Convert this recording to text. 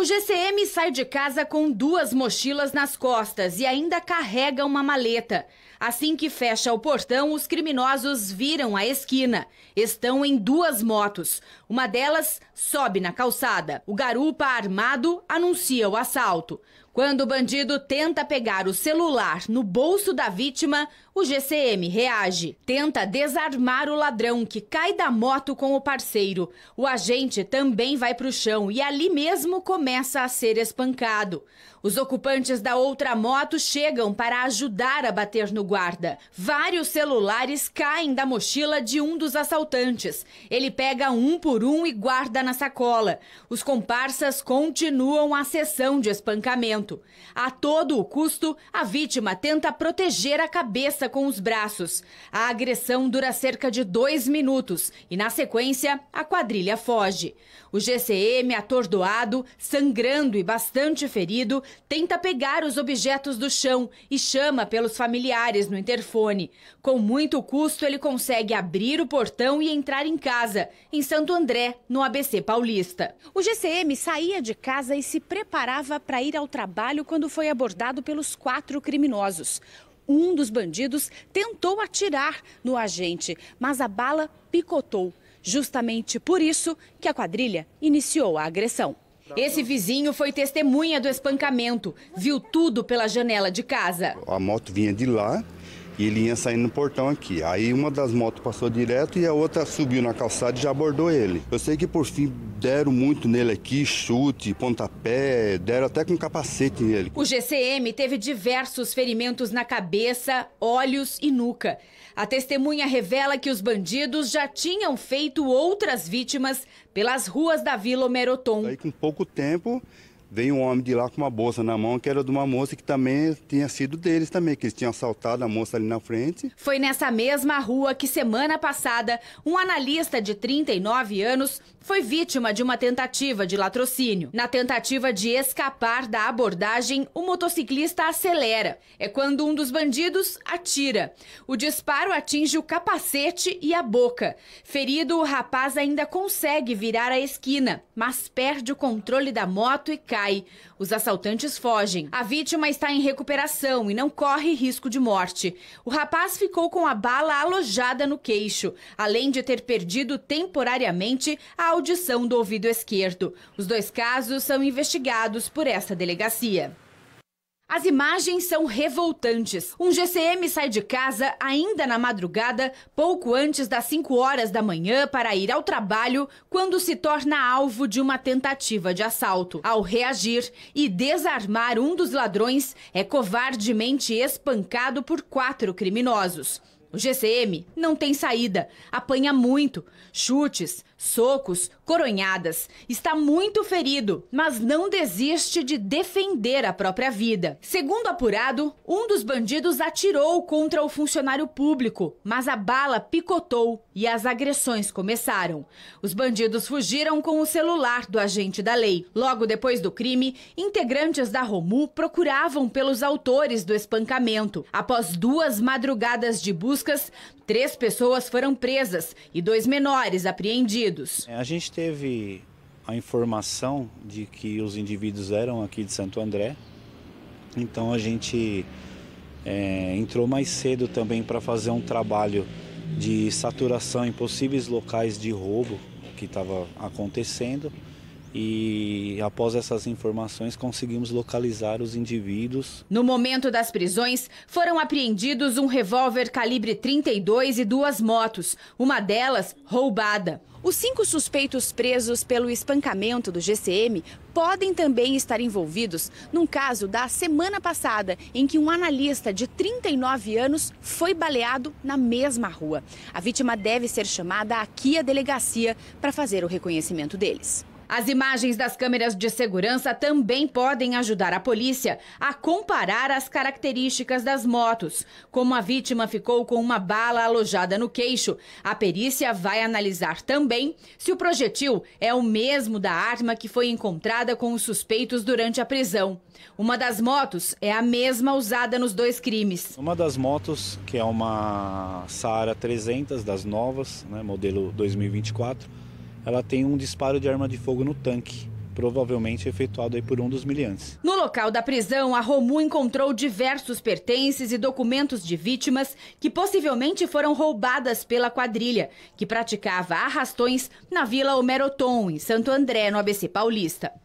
O GCM sai de casa com duas mochilas nas costas e ainda carrega uma maleta. Assim que fecha o portão, os criminosos viram a esquina. Estão em duas motos. Uma delas sobe na calçada. O garupa armado anuncia o assalto. Quando o bandido tenta pegar o celular no bolso da vítima, o GCM reage. Tenta desarmar o ladrão que cai da moto com o parceiro. O agente também vai para o chão e ali mesmo começa a ser espancado. Os ocupantes da outra moto chegam para ajudar a bater no guarda. Vários celulares caem da mochila de um dos assaltantes. Ele pega um por um e guarda na sacola. Os comparsas continuam a sessão de espancamento. A todo o custo, a vítima tenta proteger a cabeça com os braços. A agressão dura cerca de dois minutos e, na sequência, a quadrilha foge. O GCM, atordoado, sangrando e bastante ferido, tenta pegar os objetos do chão e chama pelos familiares no interfone. Com muito custo, ele consegue abrir o portão e entrar em casa, em Santo André, no ABC Paulista. O GCM saía de casa e se preparava para ir ao trabalho trabalho quando foi abordado pelos quatro criminosos. Um dos bandidos tentou atirar no agente, mas a bala picotou. Justamente por isso que a quadrilha iniciou a agressão. Esse vizinho foi testemunha do espancamento, viu tudo pela janela de casa. A moto vinha de lá e ele ia saindo no portão aqui. Aí uma das motos passou direto e a outra subiu na calçada e já abordou ele. Eu sei que por fim deram muito nele aqui, chute, pontapé, deram até com capacete nele. O GCM teve diversos ferimentos na cabeça, olhos e nuca. A testemunha revela que os bandidos já tinham feito outras vítimas pelas ruas da Vila Omeroton. Aí com pouco tempo veio um homem de lá com uma bolsa na mão, que era de uma moça que também tinha sido deles também, que eles tinham assaltado a moça ali na frente. Foi nessa mesma rua que semana passada, um analista de 39 anos foi vítima de uma tentativa de latrocínio. Na tentativa de escapar da abordagem, o motociclista acelera. É quando um dos bandidos atira. O disparo atinge o capacete e a boca. Ferido, o rapaz ainda consegue virar a esquina, mas perde o controle da moto e cai cai. Os assaltantes fogem. A vítima está em recuperação e não corre risco de morte. O rapaz ficou com a bala alojada no queixo, além de ter perdido temporariamente a audição do ouvido esquerdo. Os dois casos são investigados por essa delegacia. As imagens são revoltantes. Um GCM sai de casa ainda na madrugada, pouco antes das 5 horas da manhã, para ir ao trabalho, quando se torna alvo de uma tentativa de assalto. Ao reagir e desarmar um dos ladrões, é covardemente espancado por quatro criminosos. O GCM não tem saída, apanha muito, chutes, socos, coronhadas. Está muito ferido, mas não desiste de defender a própria vida. Segundo apurado, um dos bandidos atirou contra o funcionário público, mas a bala picotou e as agressões começaram. Os bandidos fugiram com o celular do agente da lei. Logo depois do crime, integrantes da Romu procuravam pelos autores do espancamento. Após duas madrugadas de busca, buscas, três pessoas foram presas e dois menores apreendidos. É, a gente teve a informação de que os indivíduos eram aqui de Santo André, então a gente é, entrou mais cedo também para fazer um trabalho de saturação em possíveis locais de roubo que estava acontecendo e após essas informações conseguimos localizar os indivíduos. No momento das prisões, foram apreendidos um revólver calibre 32 e duas motos, uma delas roubada. Os cinco suspeitos presos pelo espancamento do GCM podem também estar envolvidos num caso da semana passada, em que um analista de 39 anos foi baleado na mesma rua. A vítima deve ser chamada aqui à delegacia para fazer o reconhecimento deles. As imagens das câmeras de segurança também podem ajudar a polícia a comparar as características das motos. Como a vítima ficou com uma bala alojada no queixo, a perícia vai analisar também se o projetil é o mesmo da arma que foi encontrada com os suspeitos durante a prisão. Uma das motos é a mesma usada nos dois crimes. Uma das motos, que é uma Saara 300 das novas, né, modelo 2024 ela tem um disparo de arma de fogo no tanque provavelmente efetuado aí por um dos miliantes. No local da prisão, a Romu encontrou diversos pertences e documentos de vítimas que possivelmente foram roubadas pela quadrilha, que praticava arrastões na Vila Homeroton, em Santo André, no ABC Paulista.